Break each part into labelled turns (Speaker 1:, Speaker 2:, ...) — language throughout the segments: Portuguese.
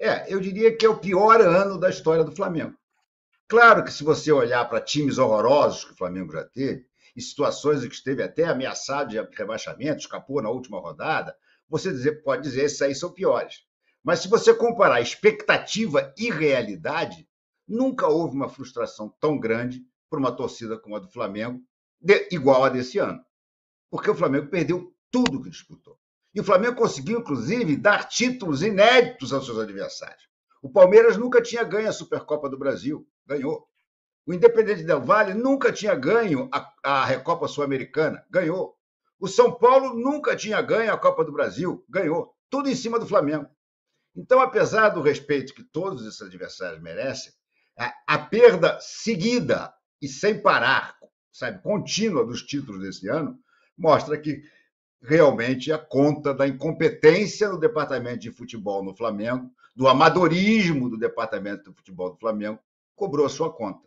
Speaker 1: É, eu diria que é o pior ano da história do Flamengo. Claro que se você olhar para times horrorosos que o Flamengo já teve, e situações em que esteve até ameaçado de rebaixamento, escapou na última rodada, você dizer, pode dizer esses aí são piores. Mas se você comparar expectativa e realidade, nunca houve uma frustração tão grande por uma torcida como a do Flamengo, de, igual a desse ano. Porque o Flamengo perdeu tudo que disputou. E o Flamengo conseguiu, inclusive, dar títulos inéditos aos seus adversários. O Palmeiras nunca tinha ganho a Supercopa do Brasil, ganhou. O Independente Del Valle nunca tinha ganho a, a Recopa Sul-Americana, ganhou. O São Paulo nunca tinha ganho a Copa do Brasil, ganhou. Tudo em cima do Flamengo. Então, apesar do respeito que todos esses adversários merecem, a, a perda seguida e sem parar, sabe, contínua dos títulos desse ano, mostra que realmente a conta da incompetência do departamento de futebol no Flamengo, do amadorismo do departamento de futebol do Flamengo, cobrou a sua conta.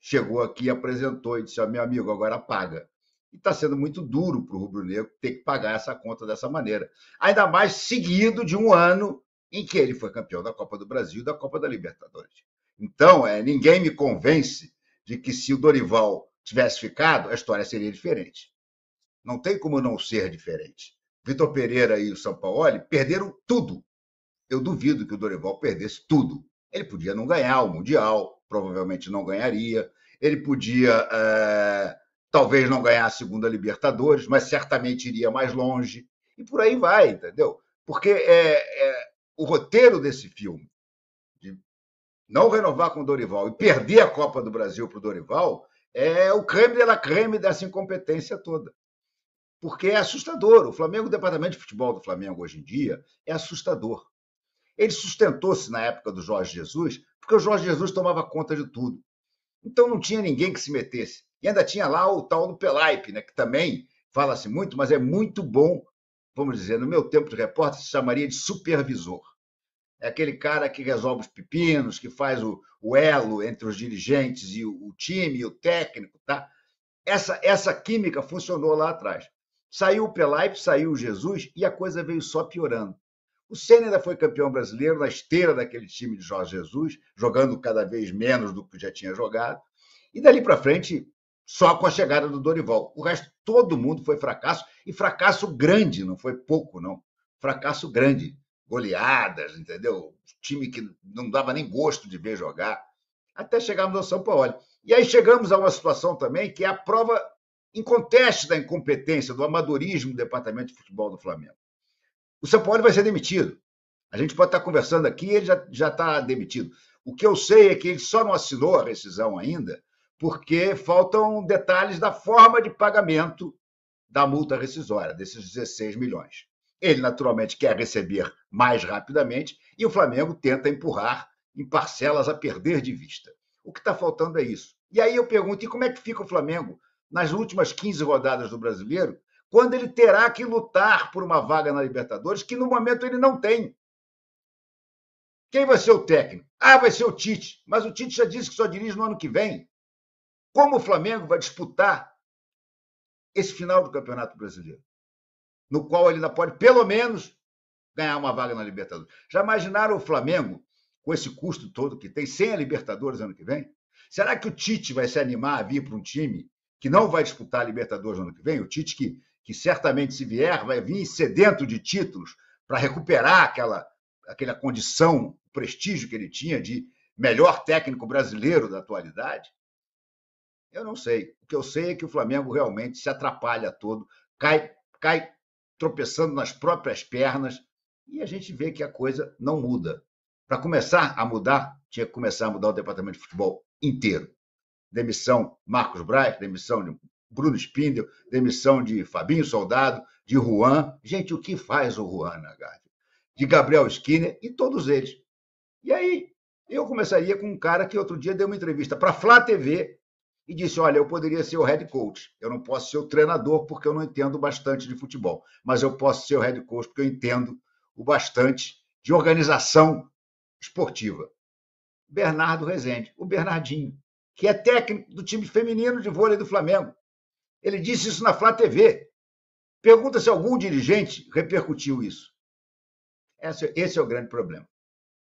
Speaker 1: Chegou aqui, apresentou e disse: ah, meu amigo, agora paga. E está sendo muito duro para o Rubro Negro ter que pagar essa conta dessa maneira. Ainda mais seguido de um ano em que ele foi campeão da Copa do Brasil e da Copa da Libertadores. Então, é, ninguém me convence de que se o Dorival tivesse ficado, a história seria diferente. Não tem como não ser diferente. Vitor Pereira e o São Paulo perderam tudo. Eu duvido que o Dorival perdesse tudo. Ele podia não ganhar o Mundial, provavelmente não ganharia. Ele podia, é, talvez, não ganhar a segunda Libertadores, mas certamente iria mais longe. E por aí vai, entendeu? Porque é, é o roteiro desse filme, de não renovar com o Dorival e perder a Copa do Brasil para o Dorival, é o creme de la creme dessa incompetência toda porque é assustador. O Flamengo, o departamento de futebol do Flamengo hoje em dia é assustador. Ele sustentou-se na época do Jorge Jesus, porque o Jorge Jesus tomava conta de tudo. Então não tinha ninguém que se metesse. E ainda tinha lá o tal do Pelaipe, né, que também fala-se muito, mas é muito bom, vamos dizer, no meu tempo de repórter, se chamaria de supervisor. É aquele cara que resolve os pepinos, que faz o, o elo entre os dirigentes e o, o time e o técnico, tá? Essa, essa química funcionou lá atrás. Saiu o Pelaip, saiu o Jesus e a coisa veio só piorando. O Senna ainda foi campeão brasileiro na esteira daquele time de Jorge Jesus, jogando cada vez menos do que já tinha jogado. E dali para frente, só com a chegada do Dorival. O resto, todo mundo foi fracasso, e fracasso grande, não foi pouco, não. Fracasso grande. Goleadas, entendeu? Time que não dava nem gosto de ver jogar. Até chegarmos ao São Paulo. E aí chegamos a uma situação também que é a prova em contexto da incompetência, do amadorismo do departamento de futebol do Flamengo. O São Paulo vai ser demitido. A gente pode estar conversando aqui e ele já está demitido. O que eu sei é que ele só não assinou a rescisão ainda, porque faltam detalhes da forma de pagamento da multa rescisória, desses 16 milhões. Ele, naturalmente, quer receber mais rapidamente e o Flamengo tenta empurrar em parcelas a perder de vista. O que está faltando é isso. E aí eu pergunto: e como é que fica o Flamengo nas últimas 15 rodadas do brasileiro, quando ele terá que lutar por uma vaga na Libertadores, que no momento ele não tem. Quem vai ser o técnico? Ah, vai ser o Tite. Mas o Tite já disse que só dirige no ano que vem. Como o Flamengo vai disputar esse final do Campeonato Brasileiro? No qual ele ainda pode, pelo menos, ganhar uma vaga na Libertadores. Já imaginaram o Flamengo, com esse custo todo que tem, sem a Libertadores ano que vem? Será que o Tite vai se animar a vir para um time que não vai disputar a Libertadores no ano que vem, o Tite que, que certamente se vier vai vir sedento de títulos para recuperar aquela, aquela condição, o prestígio que ele tinha de melhor técnico brasileiro da atualidade. Eu não sei. O que eu sei é que o Flamengo realmente se atrapalha todo, cai, cai tropeçando nas próprias pernas e a gente vê que a coisa não muda. Para começar a mudar, tinha que começar a mudar o departamento de futebol inteiro demissão Marcos Braz, demissão de Bruno Spindel, demissão de Fabinho Soldado, de Juan. Gente, o que faz o Juan na Gávea? De Gabriel Skinner e todos eles. E aí, eu começaria com um cara que outro dia deu uma entrevista para Flá TV e disse: Olha, eu poderia ser o head coach. Eu não posso ser o treinador porque eu não entendo bastante de futebol, mas eu posso ser o head coach porque eu entendo o bastante de organização esportiva. Bernardo Rezende, o Bernardinho que é técnico do time feminino de vôlei do Flamengo. Ele disse isso na Flá TV. Pergunta se algum dirigente repercutiu isso. Esse, é esse é o grande problema.